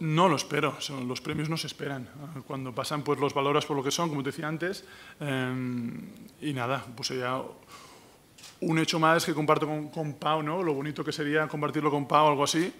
No lo espero, los premios no se esperan. Ah, cuando pasan, pues los valoras por lo que son, como te decía antes. Em, y nada, pues ya un hecho más que comparto con, con Pau, ¿no? Lo bonito que sería compartirlo con Pau, algo así.